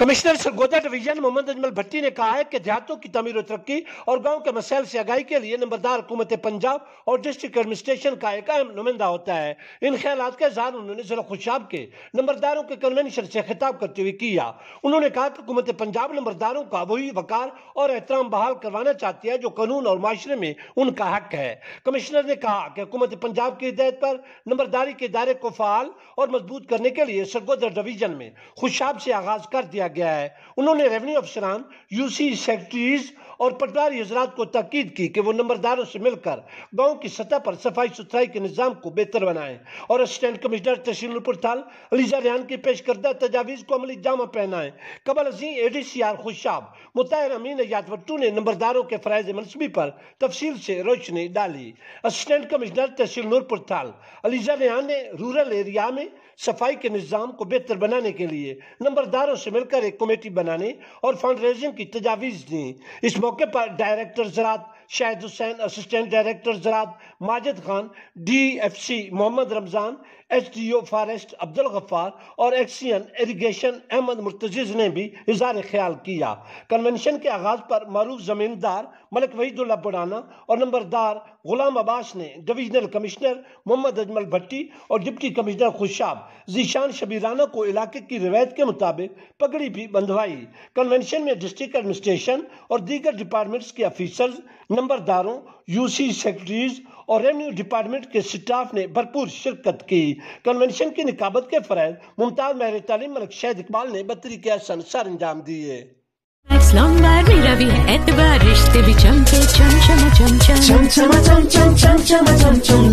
commissioner Sargodha division Mohammad Ajmal Bhatti ने कहा है कि देहातों की तमीर और तरक्की और गांव के मसाइल से आगाही के लिए नंबरदार हुकूमत पंजाब और डिस्ट्रिक्ट एडमिनिस्ट्रेशन का एक अहम नुमाइंदा होता है इन ख्याल का इजहार उन्होंने जिला खुशाब के नंबरदारों के कन्वेंशन से खिताब करते हुए किया उन्होंने कहा कि हुकूमत पंजाब नंबरदारों का वही वकार और एहतराम बहाल करवाना चाहती है जो कानून और माशरे में उनका हक है कमिश्नर ने कहा कि हुकूमत पंजाब की हिदायत पर नंबरदारी के इदारे को फाल और मजबूत करने के लिए सरगोदा डिवीजन में खुशाब से आगाज कर दिया गया है उन्होंने रेवेन्यू अफसरान यूसी सेक्रेटरीज और पटवारी हजरात को ताकीद की कि वो नंबरदारों से मिलकर गाँव की सतह पर सफाई सुथराई के निज़ाम को बेहतर बनाए और असिस्टेंट कमिश्नर तहसीलपुर थाल अलीजा रेहान की पेश करदा तजावीज़ को अमली जामा पहनाए कबल अजी ए डी सी आर खुशाब मुतर अमीन यादवटू ने नंबरदारों के फ़रज़ मनसबी पर तफसील से रोशनी डाली असिस्टेंट कमिश्नर तहसील नूरपुर थाल अलीजा रेहान ने रूरल एरिया में सफाई के निज़ाम को बेहतर बनाने के लिए नंबरदारों से मिलकर एक कमेटी बनाने और फंड रेजिंग की तजावीज़ दी इस मौके मौके पर डायरेक्टर ज़रात शाहिद हुसैन असिस्टेंट डायरेक्टर ज़रात Majid Khan DFC Mohammad Ramzan SDO forest Abdul Ghaffar और एक्सियन इरीगेशन अहमद मुर्तज ने भी इजहार ख्याल किया कन्वेंशन के आगाज़ पर मरूफ ज़मींदार मलिक वहीदुल्ला बुराना और नंबरदार गुलाम अब्बास ने डिवीजनल कमिश्नर मोहम्मद अजमल भट्टी और डिप्टी कमिश्नर खुशाब जीशान शबीराना को इलाके की रिवायत के मुताबिक पगड़ी भी बंधवाई कन्वेंशन में डिस्ट्रिक्ट एडमिनिस्ट्रेशन और दीगर डिपार्टमेंट्स के अफिसर्स नंबरदारों यूसी सेक्रेटरीज और रेवन्यू डिपार्टमेंट के स्टाफ ने भरपूर शिरकत की कन्वेंशन की निकाबत के फरज मुमताज महर तालीम मलिक शहद इकबाल ने के अहसन सर अंजाम दिए मेरा है रिश्ते भी चम चम चम चम चम चम चम चम चम चम चम